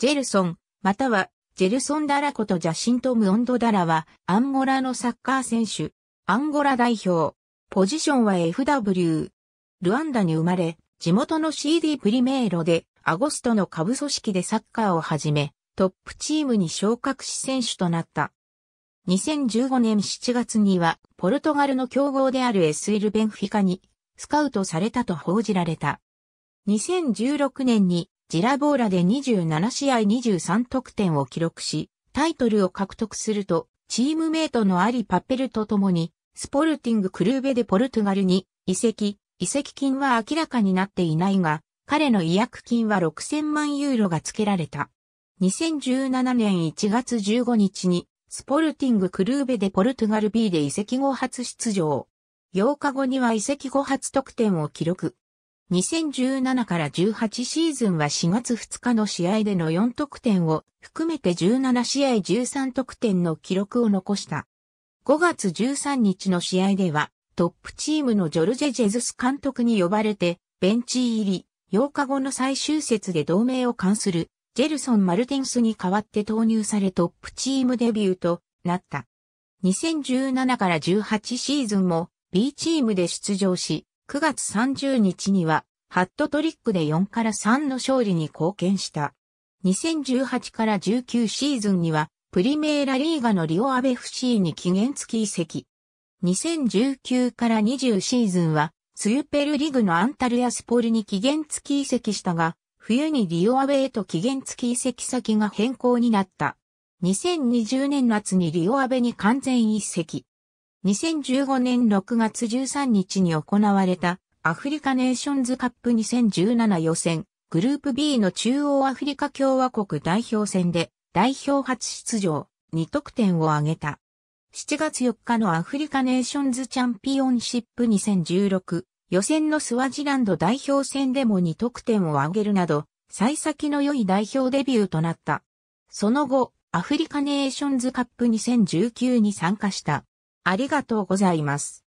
ジェルソン、または、ジェルソン・ダラことジャシント・ムオンド・ダラは、アンゴラのサッカー選手、アンゴラ代表、ポジションは FW。ルワンダに生まれ、地元の CD プリメイロで、アゴストの下部組織でサッカーを始め、トップチームに昇格し選手となった。2015年7月には、ポルトガルの強豪である SL ベンフィカに、スカウトされたと報じられた。2016年にジラボーラで27試合23得点を記録し、タイトルを獲得すると、チームメイトのアリ・パッペルと共に、スポルティング・クルーベでポルトガルに移籍、移籍金は明らかになっていないが、彼の違約金は6000万ユーロが付けられた。2017年1月15日に、スポルティング・クルーベでポルトガル B で移籍後初出場。8日後には移籍後初得点を記録。2017から18シーズンは4月2日の試合での4得点を含めて17試合13得点の記録を残した。5月13日の試合ではトップチームのジョルジェ・ジェズス監督に呼ばれてベンチ入り8日後の最終節で同盟を冠するジェルソン・マルティンスに代わって投入されトップチームデビューとなった。2017から18シーズンも B チームで出場し、9月30日には、ハットトリックで4から3の勝利に貢献した。2018から19シーズンには、プリメーラリーガのリオアベ FC に期限付き移籍。2019から20シーズンは、スユペルリグのアンタルヤスポルに期限付き移籍したが、冬にリオアベへと期限付き移籍先が変更になった。2020年夏にリオアベに完全移籍。2015年6月13日に行われたアフリカネーションズカップ2017予選グループ B の中央アフリカ共和国代表戦で代表初出場2得点を挙げた。7月4日のアフリカネーションズチャンピオンシップ2016予選のスワジランド代表戦でも2得点を挙げるなど幸先の良い代表デビューとなった。その後、アフリカネーションズカップ2019に参加した。ありがとうございます。